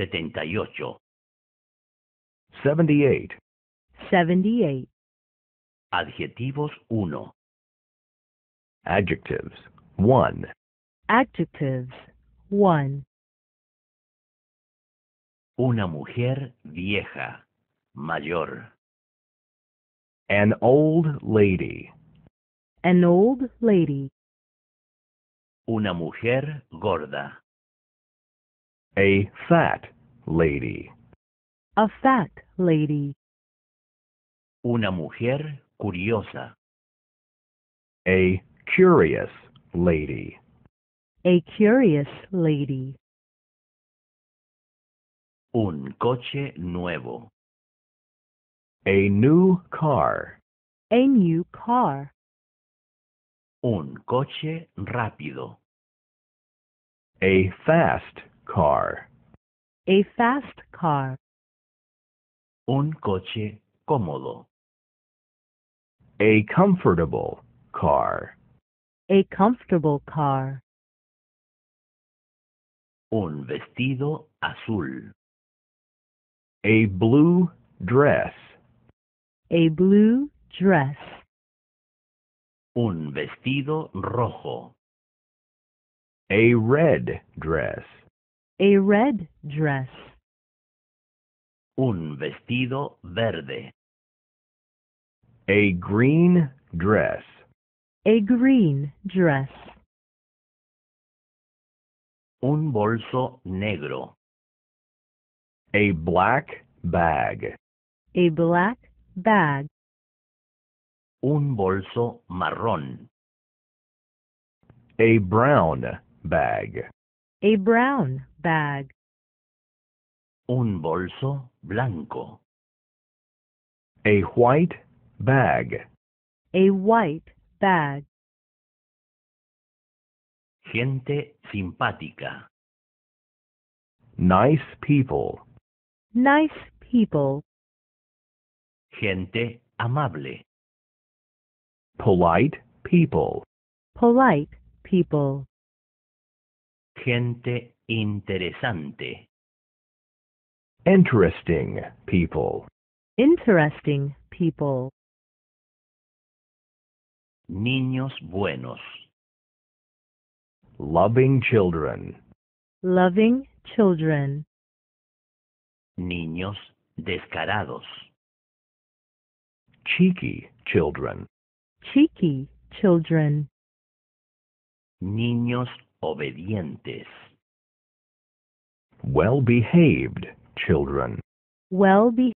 Setenta y ocho. 78. 78. Adjetivos uno. Adjectives 1. Adjectives 1. Una mujer vieja, mayor. An old lady. An old lady. Una mujer gorda. A fat lady. A fat lady. Una mujer curiosa. A curious lady. A curious lady. Un coche nuevo. A new car. A new car. Un coche rápido. A fast car. A fast car. Un coche cómodo. A comfortable car. A comfortable car. Un vestido azul. A blue dress. A blue dress. Un vestido rojo. A red dress a red dress. Un vestido verde. A green dress. A green dress. Un bolso negro. A black bag. A black bag. Un bolso marrón. A brown bag. A brown bag. Un bolso blanco. A white bag. A white bag. Gente simpática. Nice people. Nice people. Gente amable. Polite people. Polite people. Gente Interesante. Interesting people. Interesting people. Niños buenos. Loving children. Loving children. Niños descarados. Cheeky children. Cheeky children. Niños obedientes. Well-behaved children. Well-behaved.